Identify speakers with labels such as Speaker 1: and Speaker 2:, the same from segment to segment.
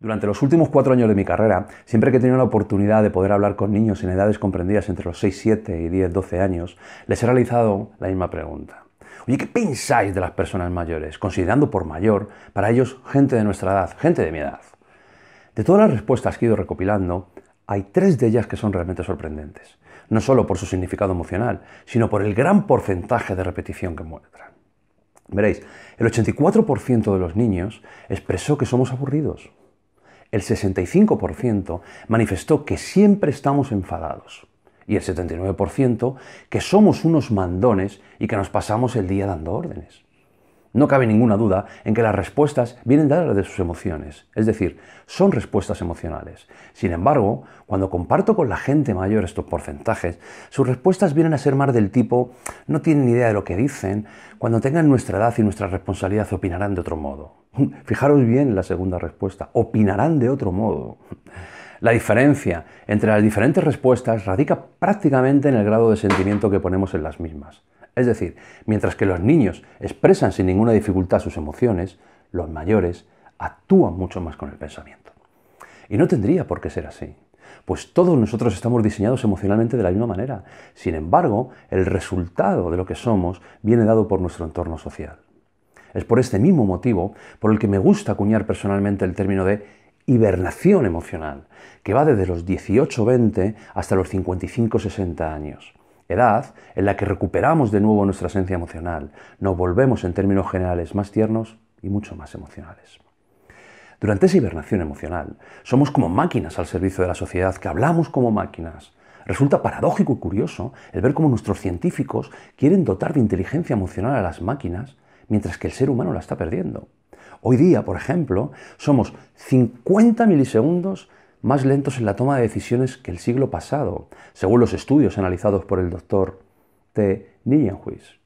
Speaker 1: Durante los últimos cuatro años de mi carrera, siempre que he tenido la oportunidad de poder hablar con niños en edades comprendidas entre los 6, 7 y 10, 12 años, les he realizado la misma pregunta. Oye, ¿qué pensáis de las personas mayores? Considerando por mayor, para ellos, gente de nuestra edad, gente de mi edad. De todas las respuestas que he ido recopilando, hay tres de ellas que son realmente sorprendentes. No solo por su significado emocional, sino por el gran porcentaje de repetición que muestran. Veréis, el 84% de los niños expresó que somos aburridos el 65% manifestó que siempre estamos enfadados y el 79% que somos unos mandones y que nos pasamos el día dando órdenes. No cabe ninguna duda en que las respuestas vienen dadas de sus emociones, es decir, son respuestas emocionales. Sin embargo, cuando comparto con la gente mayor estos porcentajes, sus respuestas vienen a ser más del tipo no tienen ni idea de lo que dicen, cuando tengan nuestra edad y nuestra responsabilidad opinarán de otro modo. Fijaros bien la segunda respuesta. Opinarán de otro modo. La diferencia entre las diferentes respuestas radica prácticamente en el grado de sentimiento que ponemos en las mismas. Es decir, mientras que los niños expresan sin ninguna dificultad sus emociones, los mayores actúan mucho más con el pensamiento. Y no tendría por qué ser así, pues todos nosotros estamos diseñados emocionalmente de la misma manera. Sin embargo, el resultado de lo que somos viene dado por nuestro entorno social. Es por este mismo motivo por el que me gusta acuñar personalmente el término de hibernación emocional, que va desde los 18-20 hasta los 55-60 años. Edad en la que recuperamos de nuevo nuestra esencia emocional, nos volvemos en términos generales más tiernos y mucho más emocionales. Durante esa hibernación emocional, somos como máquinas al servicio de la sociedad, que hablamos como máquinas. Resulta paradójico y curioso el ver cómo nuestros científicos quieren dotar de inteligencia emocional a las máquinas mientras que el ser humano la está perdiendo. Hoy día, por ejemplo, somos 50 milisegundos más lentos en la toma de decisiones que el siglo pasado, según los estudios analizados por el doctor T. Nijenhuis.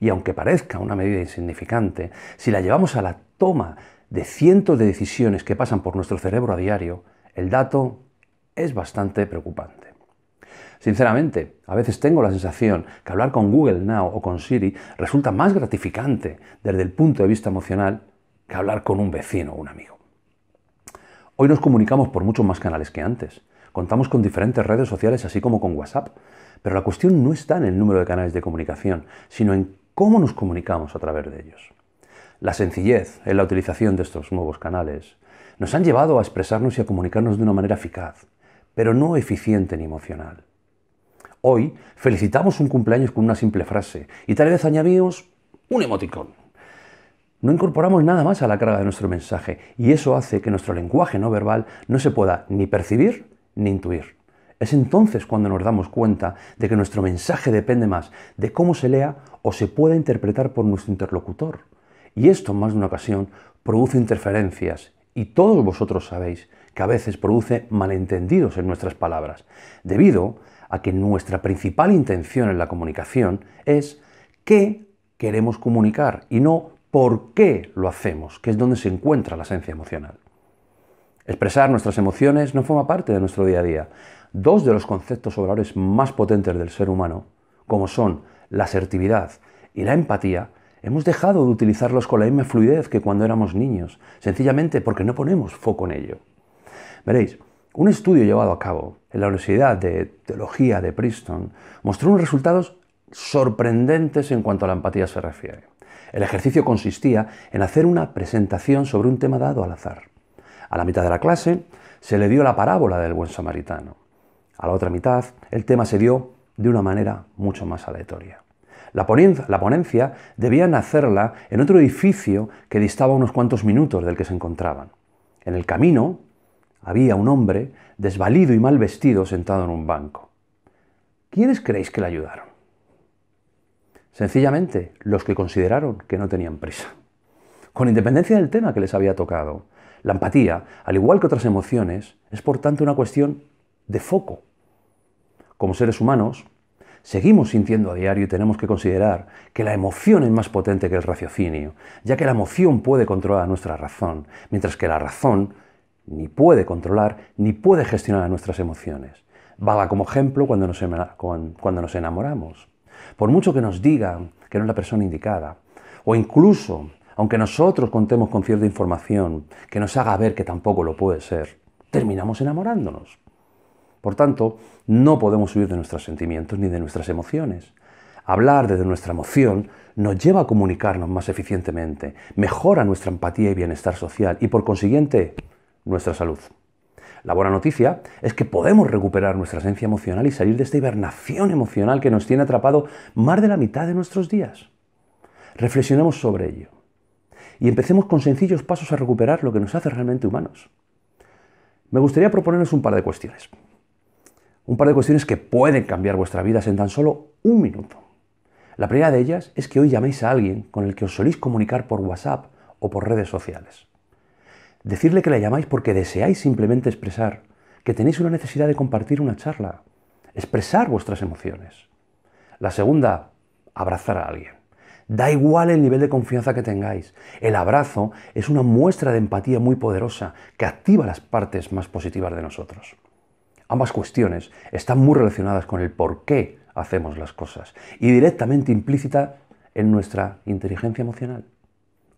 Speaker 1: Y aunque parezca una medida insignificante, si la llevamos a la toma de cientos de decisiones que pasan por nuestro cerebro a diario, el dato es bastante preocupante. Sinceramente, a veces tengo la sensación que hablar con Google Now o con Siri resulta más gratificante desde el punto de vista emocional que hablar con un vecino o un amigo. Hoy nos comunicamos por muchos más canales que antes. Contamos con diferentes redes sociales así como con WhatsApp, pero la cuestión no está en el número de canales de comunicación, sino en cómo nos comunicamos a través de ellos. La sencillez en la utilización de estos nuevos canales nos han llevado a expresarnos y a comunicarnos de una manera eficaz, pero no eficiente ni emocional. Hoy felicitamos un cumpleaños con una simple frase y tal vez añadimos un emoticón. No incorporamos nada más a la carga de nuestro mensaje y eso hace que nuestro lenguaje no verbal no se pueda ni percibir ni intuir. Es entonces cuando nos damos cuenta de que nuestro mensaje depende más de cómo se lea o se pueda interpretar por nuestro interlocutor. Y esto en más de una ocasión produce interferencias y todos vosotros sabéis que a veces produce malentendidos en nuestras palabras, debido a que nuestra principal intención en la comunicación es qué queremos comunicar y no por qué lo hacemos, que es donde se encuentra la esencia emocional. Expresar nuestras emociones no forma parte de nuestro día a día. Dos de los conceptos o más potentes del ser humano, como son la asertividad y la empatía, hemos dejado de utilizarlos con la misma fluidez que cuando éramos niños, sencillamente porque no ponemos foco en ello. Veréis, un estudio llevado a cabo en la Universidad de Teología de Princeton mostró unos resultados sorprendentes en cuanto a la empatía se refiere. El ejercicio consistía en hacer una presentación sobre un tema dado al azar. A la mitad de la clase se le dio la parábola del buen samaritano. A la otra mitad el tema se dio de una manera mucho más aleatoria. La, ponencia, la debían hacerla en otro edificio que distaba unos cuantos minutos del que se encontraban. En el camino, había un hombre desvalido y mal vestido sentado en un banco. ¿Quiénes creéis que le ayudaron? Sencillamente, los que consideraron que no tenían prisa. Con independencia del tema que les había tocado, la empatía, al igual que otras emociones, es por tanto una cuestión de foco. Como seres humanos, seguimos sintiendo a diario y tenemos que considerar que la emoción es más potente que el raciocinio, ya que la emoción puede controlar nuestra razón, mientras que la razón ni puede controlar, ni puede gestionar nuestras emociones. Vaga como ejemplo cuando nos, enamoramos. Por mucho que nos digan que no es la persona indicada, o incluso aunque nosotros contemos con cierta información que nos haga ver que tampoco lo puede ser, terminamos enamorándonos. Por tanto, no podemos huir de nuestros sentimientos ni de nuestras emociones. Hablar desde nuestra emoción nos lleva a comunicarnos más eficientemente, mejora nuestra empatía y bienestar social y por consiguiente nuestra salud. La buena noticia es que podemos recuperar nuestra esencia emocional y salir de esta hibernación emocional que nos tiene atrapado más de la mitad de nuestros días. Reflexionemos sobre ello y empecemos con sencillos pasos a recuperar lo que nos hace realmente humanos. Me gustaría proponeros un par de cuestiones. Un par de cuestiones que pueden cambiar vuestras vidas en tan solo un minuto. La primera de ellas es que hoy llaméis a alguien con el que os soléis comunicar por WhatsApp o por redes sociales. Decirle que la llamáis porque deseáis simplemente expresar que tenéis una necesidad de compartir una charla. Expresar vuestras emociones. La segunda, abrazar a alguien. Da igual el nivel de confianza que tengáis. El abrazo es una muestra de empatía muy poderosa que activa las partes más positivas de nosotros. Ambas cuestiones están muy relacionadas con el por qué hacemos las cosas y directamente implícita en nuestra inteligencia emocional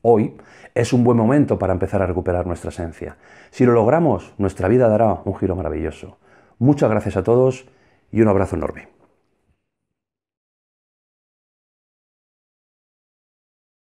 Speaker 1: hoy, es un buen momento para empezar a recuperar nuestra esencia. Si lo logramos, nuestra vida dará un giro maravilloso. Muchas gracias a todos y un abrazo enorme.